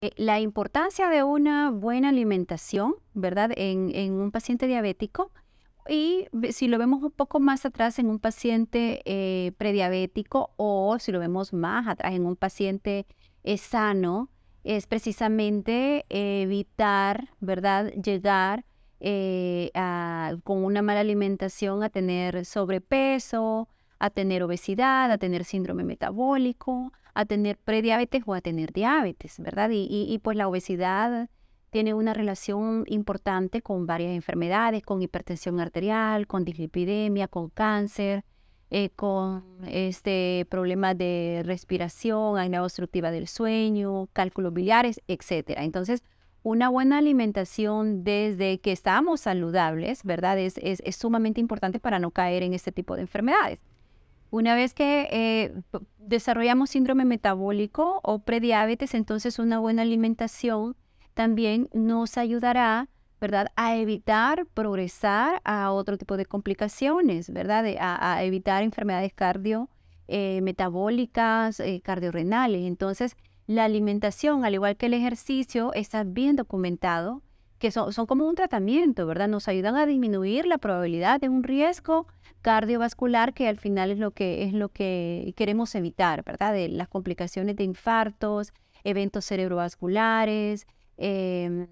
Eh, la importancia de una buena alimentación, ¿verdad? En, un paciente diabético y si lo vemos un poco más atrás en un paciente eh, prediabético o si lo vemos más atrás en un paciente eh, sano, es precisamente evitar, ¿verdad? Llegar con una mala alimentación a tener sobrepeso, a tener obesidad, a tener síndrome metabólico, a tener prediabetes o a tener diabetes, ¿verdad? Y, pues la obesidad tiene una relación importante con varias enfermedades, con hipertensión arterial, con dislipidemia, con cáncer, eh, con este, problemas de respiración, apnea obstructiva del sueño, cálculos biliares, etcétera. Entonces, una buena alimentación desde que estamos saludables, ¿verdad? es, es sumamente importante para no caer en este tipo de enfermedades. Una vez que eh, desarrollamos síndrome metabólico o prediabetes, entonces una buena alimentación también nos ayudará, ¿verdad?, a evitar progresar a otro tipo de complicaciones, ¿verdad?, a, evitar enfermedades cardio, eh, metabólicas, eh, cardiorrenales. Entonces, la alimentación, al igual que el ejercicio, está bien documentado que son, como un tratamiento, ¿verdad? Nos ayudan a disminuir la probabilidad de un riesgo cardiovascular, que al final es lo que, es lo que queremos evitar, ¿verdad? De las complicaciones de infartos, eventos cerebrovasculares, em,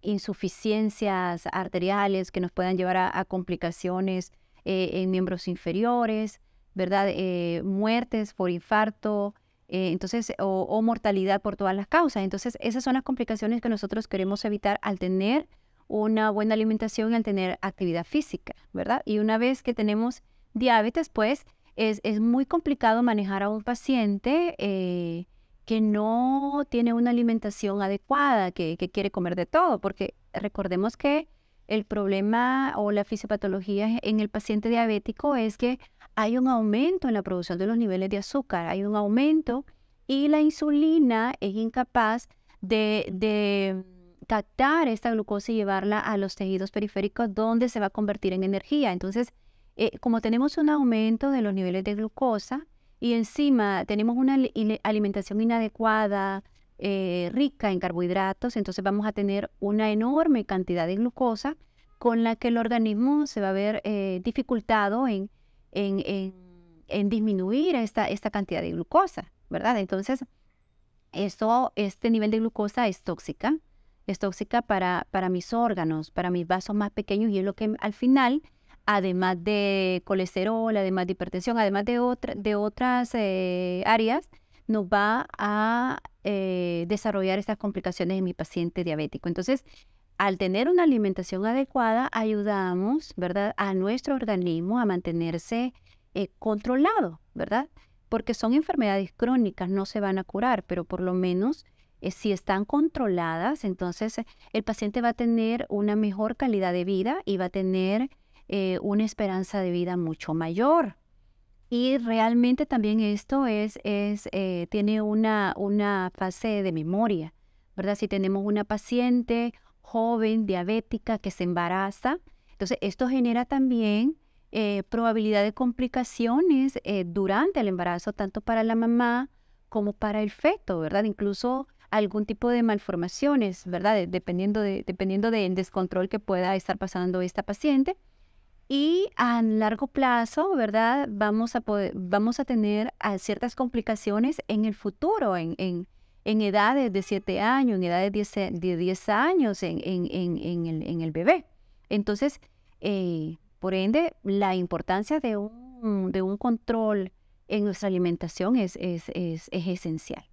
insuficiencias arteriales que nos puedan llevar a, complicaciones eh, en miembros inferiores, ¿verdad? Eh, muertes por infarto, eh, entonces, o, mortalidad por todas las causas. Entonces, esas son las complicaciones que nosotros queremos evitar al tener una buena alimentación y al tener actividad física, ¿verdad? Y una vez que tenemos diabetes, pues es, muy complicado manejar a un paciente eh, que no tiene una alimentación adecuada, que quiere comer de todo, porque recordemos que el problema o la fisiopatología en el paciente diabético es que hay un aumento en la producción de los niveles de azúcar, hay un aumento y la insulina es incapaz de, mm, captar esta glucosa y llevarla a los tejidos periféricos donde se va a convertir en energía. Entonces, eh, como tenemos un aumento de los niveles de glucosa y encima tenemos una alimentación inadecuada, eh, rica en carbohidratos, entonces vamos a tener una enorme cantidad de glucosa con la que el organismo se va a ver eh, dificultado en en, en, en disminuir esta, esta cantidad de glucosa, ¿verdad? Entonces, esto, este nivel de glucosa es tóxica, es tóxica para, para mis órganos, para mis vasos más pequeños y es lo que al final, además de colesterol, además de hipertensión, además de, otra, de otras eh, áreas, nos va a eh, desarrollar estas complicaciones en mi paciente diabético. Entonces, al tener una alimentación adecuada, ayudamos, ¿verdad?, a nuestro organismo a mantenerse eh, controlado, ¿verdad? Porque son enfermedades crónicas, no se van a curar, pero por lo menos eh, si están controladas, entonces eh, el paciente va a tener una mejor calidad de vida y va a tener una esperanza de vida mucho mayor. Y realmente también esto es, es tiene una, una fase de memoria, ¿verdad? Si tenemos una paciente joven, diabética, que se embaraza. Entonces, esto genera también eh, probabilidad de complicaciones eh, durante el embarazo, tanto para la mamá como para el feto, ¿verdad? Incluso algún tipo de malformaciones, ¿verdad? dependiendo, de, dependiendo del descontrol que pueda estar pasando esta paciente. Y a largo plazo, ¿verdad? Vamos a, vamos a tener ah, ciertas complicaciones en el futuro, en, en edades de 7 años, en edades de 10, 10 años en, en, el, en, el, bebé. Entonces, eh, por ende, la importancia de un, de un control en nuestra alimentación es, es esencial.